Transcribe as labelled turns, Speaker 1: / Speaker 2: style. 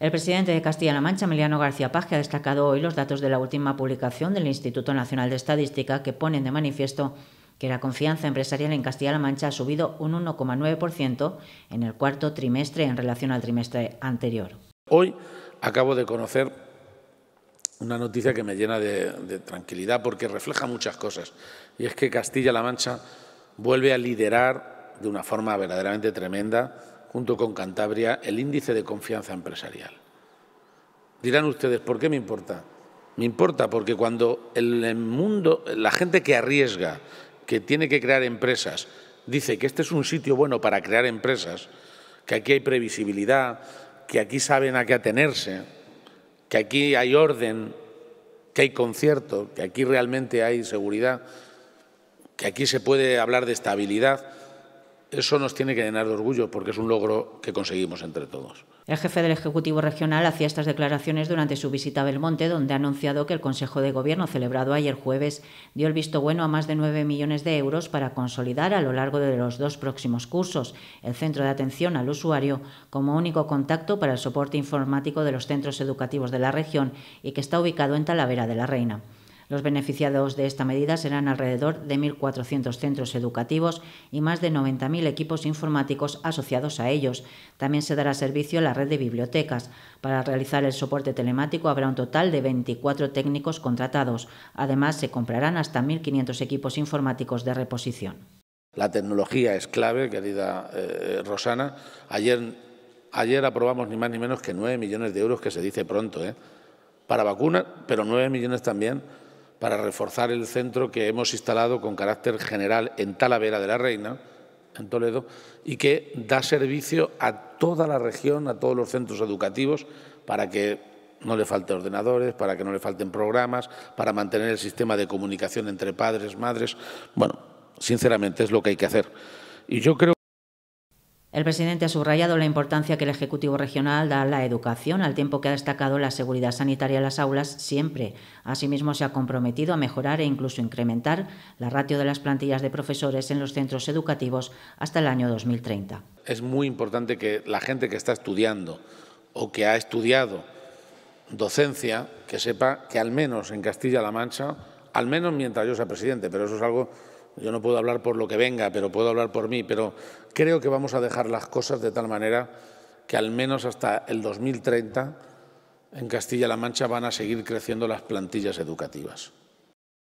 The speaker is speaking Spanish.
Speaker 1: El presidente de Castilla-La Mancha, Emiliano García que ha destacado hoy los datos de la última publicación del Instituto Nacional de Estadística que ponen de manifiesto que la confianza empresarial en Castilla-La Mancha ha subido un 1,9% en el cuarto trimestre en relación al trimestre anterior.
Speaker 2: Hoy acabo de conocer una noticia que me llena de, de tranquilidad porque refleja muchas cosas y es que Castilla-La Mancha vuelve a liderar de una forma verdaderamente tremenda junto con Cantabria, el índice de confianza empresarial. Dirán ustedes, ¿por qué me importa? Me importa porque cuando el mundo, la gente que arriesga, que tiene que crear empresas, dice que este es un sitio bueno para crear empresas, que aquí hay previsibilidad, que aquí saben a qué atenerse, que aquí hay orden, que hay concierto, que aquí realmente hay seguridad, que aquí se puede hablar de estabilidad, eso nos tiene que llenar de orgullo porque es un logro que conseguimos entre todos.
Speaker 1: El jefe del Ejecutivo Regional hacía estas declaraciones durante su visita a Belmonte, donde ha anunciado que el Consejo de Gobierno, celebrado ayer jueves, dio el visto bueno a más de nueve millones de euros para consolidar a lo largo de los dos próximos cursos el Centro de Atención al Usuario como único contacto para el soporte informático de los centros educativos de la región y que está ubicado en Talavera de la Reina. Los beneficiados de esta medida serán alrededor de 1.400 centros educativos y más de 90.000 equipos informáticos asociados a ellos. También se dará servicio a la red de bibliotecas. Para realizar el soporte telemático habrá un total de 24 técnicos contratados. Además, se comprarán hasta 1.500 equipos informáticos de reposición.
Speaker 2: La tecnología es clave, querida eh, Rosana. Ayer, ayer aprobamos ni más ni menos que 9 millones de euros, que se dice pronto, ¿eh? para vacunas, pero 9 millones también para reforzar el centro que hemos instalado con carácter general en Talavera de la Reina, en Toledo, y que da servicio a toda la región, a todos los centros educativos, para que no le falten ordenadores, para que no le falten programas, para mantener el sistema de comunicación entre padres, madres. Bueno, sinceramente es lo que hay que hacer. Y yo creo
Speaker 1: el presidente ha subrayado la importancia que el Ejecutivo Regional da a la educación, al tiempo que ha destacado la seguridad sanitaria en las aulas siempre. Asimismo, se ha comprometido a mejorar e incluso incrementar la ratio de las plantillas de profesores en los centros educativos hasta el año 2030.
Speaker 2: Es muy importante que la gente que está estudiando o que ha estudiado docencia, que sepa que al menos en Castilla-La Mancha, al menos mientras yo sea presidente, pero eso es algo yo no puedo hablar por lo que venga, pero puedo hablar por mí, pero creo que vamos a dejar las cosas de tal manera que al menos hasta el 2030 en Castilla-La Mancha van a seguir creciendo las plantillas educativas.